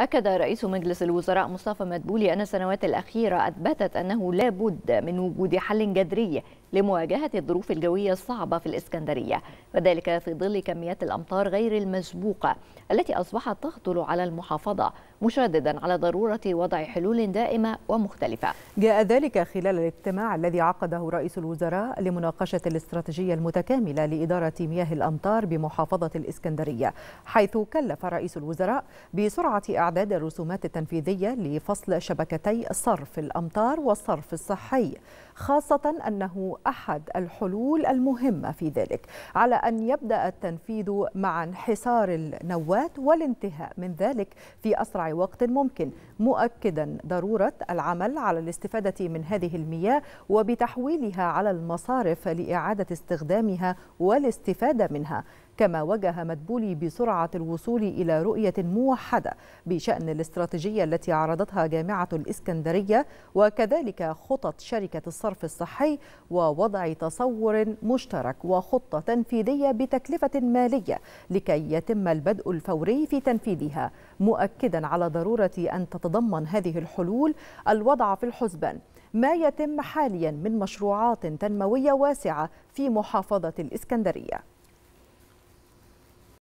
أكد رئيس مجلس الوزراء مصطفى مدبولي أن السنوات الأخيرة أثبتت أنه لا بد من وجود حل جذري لمواجهة الظروف الجوية الصعبة في الإسكندرية وذلك في ظل كميات الأمطار غير المسبوقة التي أصبحت تهطل على المحافظة مشددا على ضرورة وضع حلول دائمة ومختلفة جاء ذلك خلال الاجتماع الذي عقده رئيس الوزراء لمناقشة الاستراتيجية المتكاملة لإدارة مياه الأمطار بمحافظة الإسكندرية حيث كلف رئيس الوزراء بسرعة إعداد الرسومات التنفيذية لفصل شبكتي صرف الأمطار والصرف الصحي خاصة أنه أحد الحلول المهمة في ذلك على أن يبدأ التنفيذ مع انحسار النواة والانتهاء من ذلك في أسرع وقت ممكن مؤكدا ضرورة العمل على الاستفادة من هذه المياه وبتحويلها على المصارف لإعادة استخدامها والاستفادة منها كما وجه مدبولي بسرعة الوصول إلى رؤية موحدة بشأن الاستراتيجية التي عرضتها جامعة الإسكندرية وكذلك خطط شركة الصرف الصحي ووضع تصور مشترك وخطة تنفيذية بتكلفة مالية لكي يتم البدء الفوري في تنفيذها مؤكدا على ضرورة أن تتضمن هذه الحلول الوضع في الحسبان ما يتم حاليا من مشروعات تنموية واسعة في محافظة الإسكندرية